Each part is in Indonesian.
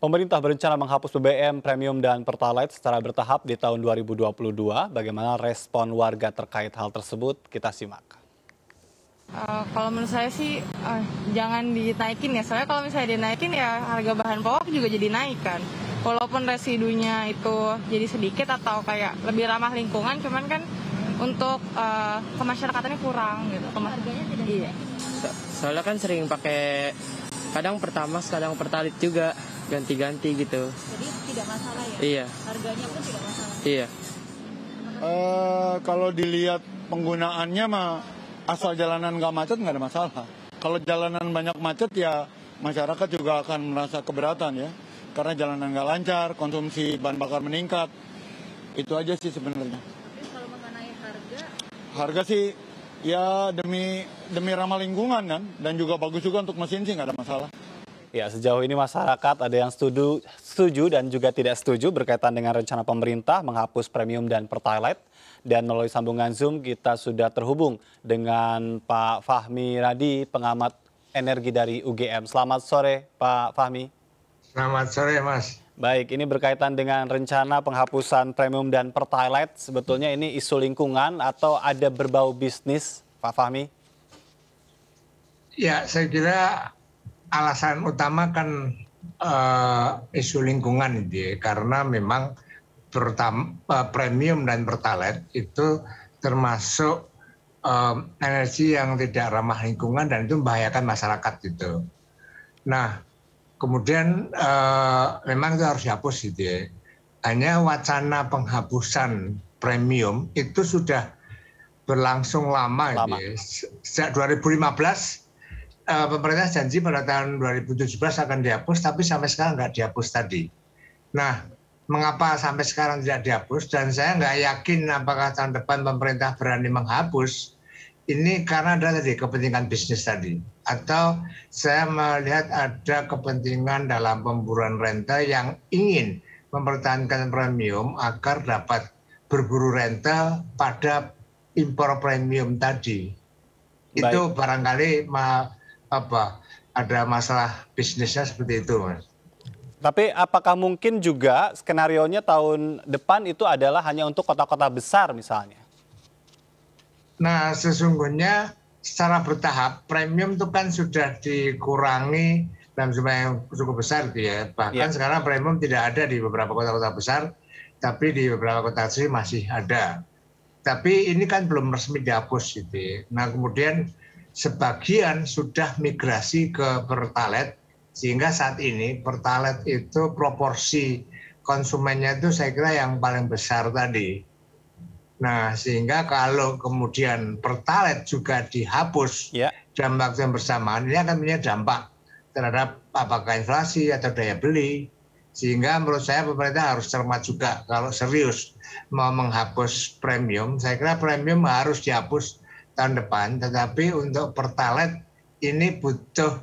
Pemerintah berencana menghapus BBM premium dan Pertalite secara bertahap di tahun 2022. Bagaimana respon warga terkait hal tersebut? Kita simak. Uh, kalau menurut saya sih uh, jangan dinaikin ya, soalnya kalau misalnya dinaikin ya harga bahan pokok juga jadi naik kan. Walaupun residunya itu jadi sedikit atau kayak lebih ramah lingkungan, cuman kan untuk uh, eh, kemasyarakatannya kurang gitu. Kema Harganya tidak iya. So soalnya kan sering pakai kadang pertama, kadang pertalit juga ganti-ganti gitu. Jadi tidak masalah ya? Iya. Harganya pun tidak masalah? Iya. Uh, kalau dilihat penggunaannya mah asal jalanan nggak macet nggak ada masalah. Kalau jalanan banyak macet ya masyarakat juga akan merasa keberatan ya. Karena jalanan nggak lancar, konsumsi bahan bakar meningkat. Itu aja sih sebenarnya. Tapi kalau mengenai harga? Harga sih ya demi demi ramah lingkungan kan dan juga bagus juga untuk mesin sih nggak ada masalah. Ya, sejauh ini masyarakat ada yang setuju, setuju dan juga tidak setuju berkaitan dengan rencana pemerintah menghapus premium dan pertalite. Dan melalui sambungan Zoom kita sudah terhubung dengan Pak Fahmi Radi, pengamat energi dari UGM. Selamat sore, Pak Fahmi. Selamat sore, Mas. Baik, ini berkaitan dengan rencana penghapusan premium dan pertalite. Sebetulnya ini isu lingkungan atau ada berbau bisnis, Pak Fahmi? Ya, saya kira alasan utama kan uh, isu lingkungan ini, karena memang pertama, uh, eh, premium dan pertalite itu termasuk um, energi yang tidak ramah lingkungan dan itu membahayakan masyarakat gitu. Nah, kemudian uh, memang itu harus dihapus gitu ya. Hanya wacana penghapusan premium itu sudah berlangsung lama, gitu lama. Gitu ya. Sejak 2015 uh, pemerintah janji pada tahun 2017 akan dihapus, tapi sampai sekarang nggak dihapus tadi. Nah, mengapa sampai sekarang tidak dihapus? Dan saya nggak yakin apakah tahun depan pemerintah berani menghapus. Ini karena ada tadi kepentingan bisnis tadi, atau saya melihat ada kepentingan dalam pemburuan renta yang ingin mempertahankan premium agar dapat berburu renta pada impor premium tadi. Baik. Itu barangkali apa ada masalah bisnisnya seperti itu, Mas. Tapi apakah mungkin juga skenario nya tahun depan itu adalah hanya untuk kota-kota besar misalnya? Nah, sesungguhnya secara bertahap premium itu kan sudah dikurangi dalam jumlah yang cukup besar gitu ya. Bahkan ya. sekarang premium tidak ada di beberapa kota-kota besar, tapi di beberapa kota kecil masih ada. Tapi ini kan belum resmi dihapus gitu ya. Nah, kemudian sebagian sudah migrasi ke pertalet sehingga saat ini pertalet itu proporsi konsumennya itu saya kira yang paling besar tadi. Nah, sehingga kalau kemudian pertalet juga dihapus ya. dalam waktu yang bersamaan, ini akan punya dampak terhadap apakah inflasi atau daya beli. Sehingga menurut saya pemerintah harus cermat juga kalau serius mau menghapus premium. Saya kira premium harus dihapus tahun depan, tetapi untuk pertalite ini butuh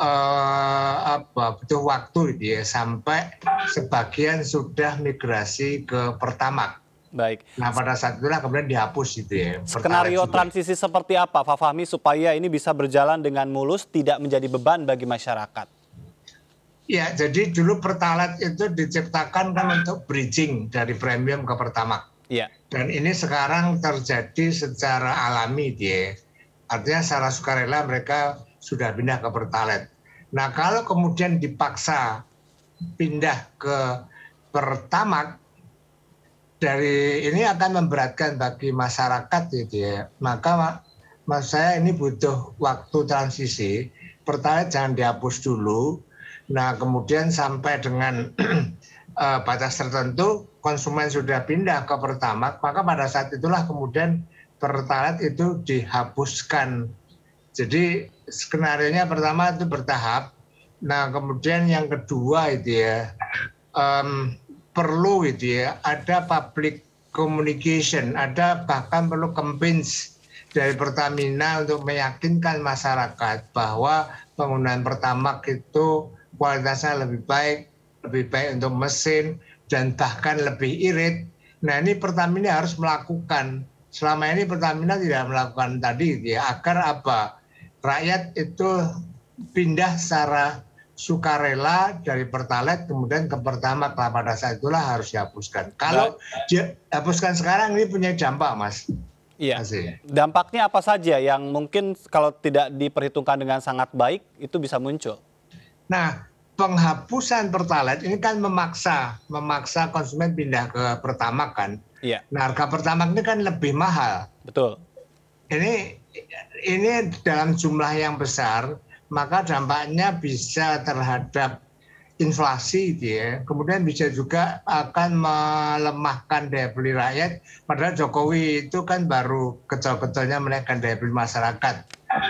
uh, apa butuh waktu dia gitu ya, sampai sebagian sudah migrasi ke pertamak. Baik. Nah pada saat itulah kemudian dihapus itu ya. Skenario juga. transisi seperti apa, Pak Fahmi, supaya ini bisa berjalan dengan mulus, tidak menjadi beban bagi masyarakat? Ya, jadi dulu pertalat itu diciptakan kan untuk bridging dari premium ke Pertamak. Iya. Dan ini sekarang terjadi secara alami dia. Artinya secara sukarela mereka sudah pindah ke Pertalite. Nah kalau kemudian dipaksa pindah ke Pertamak, dari ini akan memberatkan bagi masyarakat gitu ya. Maka mas saya ini butuh waktu transisi. Pertalite jangan dihapus dulu. Nah kemudian sampai dengan uh, batas tertentu konsumen sudah pindah ke Pertamax, maka pada saat itulah kemudian pertalat itu dihapuskan. Jadi skenario nya pertama itu bertahap. Nah kemudian yang kedua itu ya um, perlu itu ya ada public communication, ada bahkan perlu campaigns dari Pertamina untuk meyakinkan masyarakat bahwa penggunaan Pertamax itu kualitasnya lebih baik, lebih baik untuk mesin, dan bahkan lebih irit. Nah ini Pertamina harus melakukan. Selama ini Pertamina tidak melakukan tadi, ya, agar apa? Rakyat itu pindah secara sukarela dari Pertalite kemudian ke Pertama kelapa saat itulah harus dihapuskan. Kalau dihapuskan sekarang ini punya dampak, Mas. Iya. Masih. Iya. Dampaknya apa saja yang mungkin kalau tidak diperhitungkan dengan sangat baik itu bisa muncul? Nah, penghapusan pertalite ini kan memaksa memaksa konsumen pindah ke pertamak kan. Iya. Nah, harga pertamak ini kan lebih mahal. Betul. Ini ini dalam jumlah yang besar, maka dampaknya bisa terhadap inflasi gitu ya. Kemudian bisa juga akan melemahkan daya beli rakyat. Padahal Jokowi itu kan baru kecil-kecilnya menaikkan daya beli masyarakat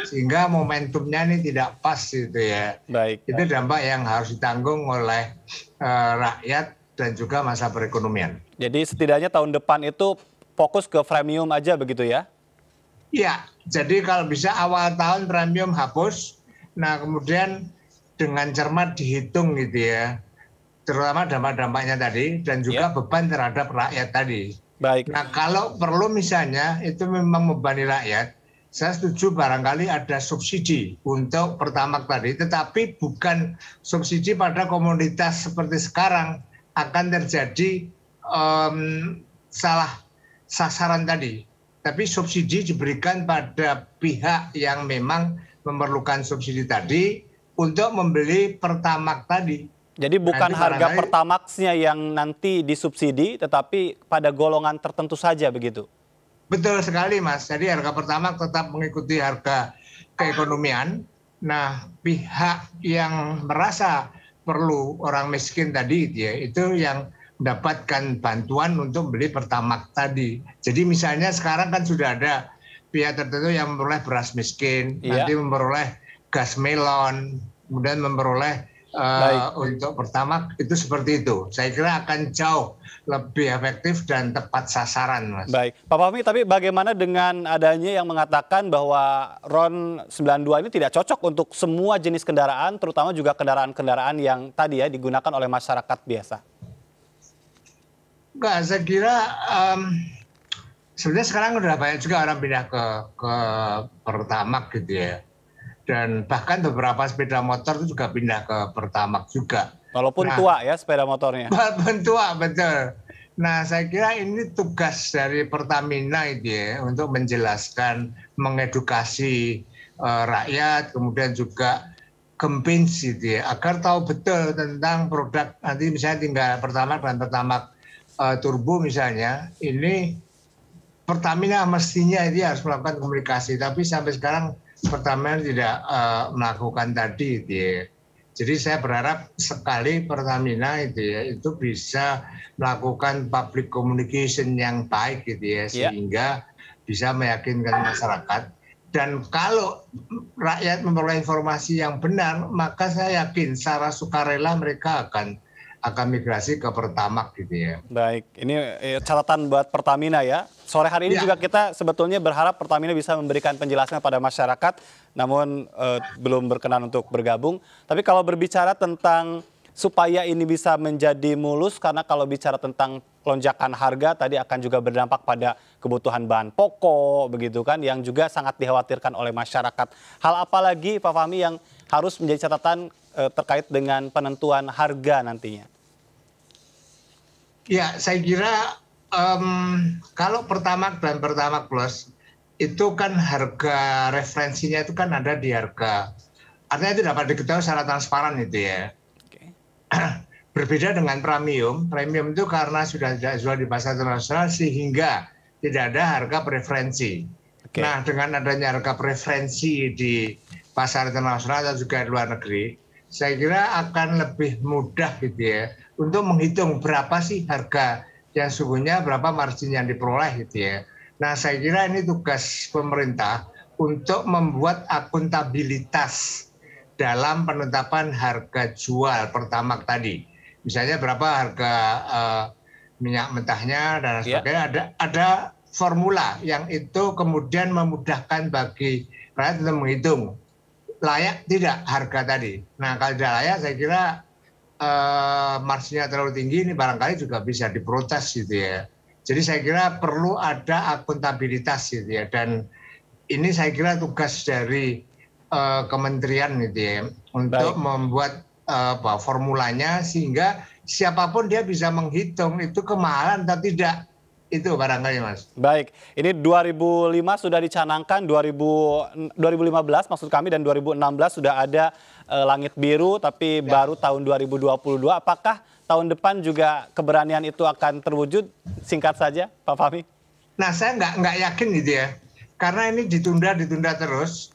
sehingga momentumnya ini tidak pas gitu ya. Baik. Itu dampak yang harus ditanggung oleh e, rakyat dan juga masa perekonomian. Jadi setidaknya tahun depan itu fokus ke premium aja begitu ya? Iya, jadi kalau bisa awal tahun premium hapus, nah kemudian dengan cermat dihitung gitu ya, terutama dampak-dampaknya tadi dan juga ya. beban terhadap rakyat tadi. Baik. Nah kalau perlu misalnya itu memang membebani rakyat, saya setuju barangkali ada subsidi untuk pertama tadi, tetapi bukan subsidi pada komunitas seperti sekarang akan terjadi um, salah sasaran tadi. Tapi subsidi diberikan pada pihak yang memang memerlukan subsidi tadi untuk membeli pertamak tadi. Jadi bukan nanti harga pertamaxnya yang nanti disubsidi, tetapi pada golongan tertentu saja begitu. Betul sekali Mas. Jadi harga pertama tetap mengikuti harga keekonomian. Nah, pihak yang merasa perlu orang miskin tadi ya, itu yang mendapatkan bantuan untuk beli pertama tadi. Jadi misalnya sekarang kan sudah ada pihak tertentu yang memperoleh beras miskin, iya. nanti memperoleh gas melon, kemudian memperoleh Uh, Baik. Eh, untuk pertama itu seperti itu. Saya kira akan jauh lebih efektif dan tepat sasaran, Mas. Baik, Pak Fahmi, tapi bagaimana dengan adanya yang mengatakan bahwa RON 92 ini tidak cocok untuk semua jenis kendaraan, terutama juga kendaraan-kendaraan yang tadi ya digunakan oleh masyarakat biasa? Enggak, saya kira um, sebenarnya sekarang sudah banyak juga orang pindah ke ke pertama gitu ya dan bahkan beberapa sepeda motor itu juga pindah ke Pertamax juga. Walaupun nah, tua ya sepeda motornya. Walaupun tua betul. Nah saya kira ini tugas dari Pertamina itu ya untuk menjelaskan, mengedukasi uh, rakyat, kemudian juga convince gitu ya agar tahu betul tentang produk nanti misalnya tinggal Pertamax dan Pertamax uh, Turbo misalnya ini Pertamina mestinya ini harus melakukan komunikasi tapi sampai sekarang pertama tidak uh, melakukan tadi gitu ya. Jadi saya berharap sekali Pertamina itu ya itu bisa melakukan public communication yang baik gitu ya iya. sehingga bisa meyakinkan masyarakat dan kalau rakyat memperoleh informasi yang benar maka saya yakin secara sukarela mereka akan akan migrasi ke Pertamak gitu ya. Baik, ini eh, catatan buat Pertamina ya. Sore hari ini ya. juga kita sebetulnya berharap Pertamina bisa memberikan penjelasan pada masyarakat, namun eh, belum berkenan untuk bergabung. Tapi kalau berbicara tentang supaya ini bisa menjadi mulus, karena kalau bicara tentang lonjakan harga tadi akan juga berdampak pada kebutuhan bahan pokok, begitu kan, yang juga sangat dikhawatirkan oleh masyarakat. Hal apa lagi Pak Fahmi yang harus menjadi catatan eh, terkait dengan penentuan harga nantinya? Ya, saya kira um, kalau pertama dan pertama plus itu kan harga referensinya itu kan ada di harga artinya itu dapat diketahui secara transparan itu ya. Okay. Berbeda dengan premium, premium itu karena sudah tidak jual di pasar internasional sehingga tidak ada harga preferensi. Okay. Nah dengan adanya harga preferensi di pasar internasional dan juga di luar negeri, saya kira akan lebih mudah gitu ya untuk menghitung berapa sih harga yang sungguhnya berapa margin yang diperoleh gitu ya. Nah saya kira ini tugas pemerintah untuk membuat akuntabilitas dalam penetapan harga jual pertama tadi. Misalnya berapa harga uh, minyak mentahnya dan iya. sebagainya yeah. ada ada formula yang itu kemudian memudahkan bagi rakyat untuk menghitung layak tidak harga tadi. Nah kalau tidak layak saya kira eh, marsinya terlalu tinggi ini barangkali juga bisa diprotes gitu ya. Jadi saya kira perlu ada akuntabilitas gitu ya dan ini saya kira tugas dari eh, kementerian gitu ya untuk Baik. membuat eh, apa formulanya sehingga siapapun dia bisa menghitung itu kemahalan atau tidak itu barangkali Mas. Baik, ini 2005 sudah dicanangkan, 2000, 2015 maksud kami dan 2016 sudah ada e, langit biru tapi ya. baru tahun 2022. Apakah tahun depan juga keberanian itu akan terwujud? Singkat saja Pak Fahmi. Nah saya nggak, nggak yakin gitu ya. Karena ini ditunda-ditunda terus.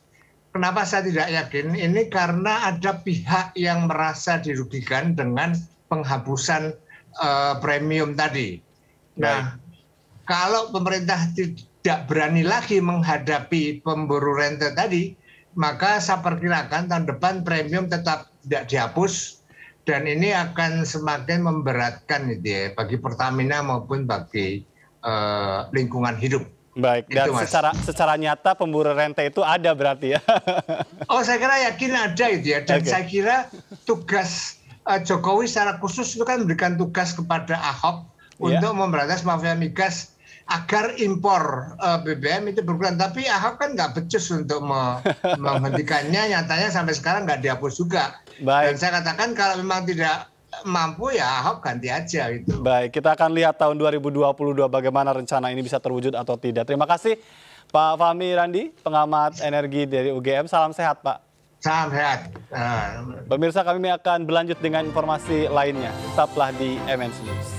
Kenapa saya tidak yakin? Ini karena ada pihak yang merasa dirugikan dengan penghapusan uh, premium tadi. Nah, kalau pemerintah tidak berani lagi menghadapi pemburu rente tadi, maka saya perkirakan tahun depan premium tetap tidak dihapus dan ini akan semakin memberatkan gitu ya bagi Pertamina maupun bagi uh, lingkungan hidup. Baik, dan itu, secara secara nyata pemburu rente itu ada berarti ya. oh, saya kira yakin ada itu ya. Dan okay. saya kira tugas uh, Jokowi secara khusus itu kan memberikan tugas kepada Ahok yeah. untuk memberantas mafia migas agar impor uh, eh, BBM itu berkurang. Tapi Ahok kan nggak becus untuk me menghentikannya. Nyatanya sampai sekarang nggak dihapus juga. Baik. Dan saya katakan kalau memang tidak mampu ya Ahok ganti aja itu. Baik, kita akan lihat tahun 2022 bagaimana rencana ini bisa terwujud atau tidak. Terima kasih Pak Fahmi Randi, pengamat energi dari UGM. Salam sehat Pak. Salam sehat. Ah. Pemirsa kami akan berlanjut dengan informasi lainnya. Tetaplah di MNC News.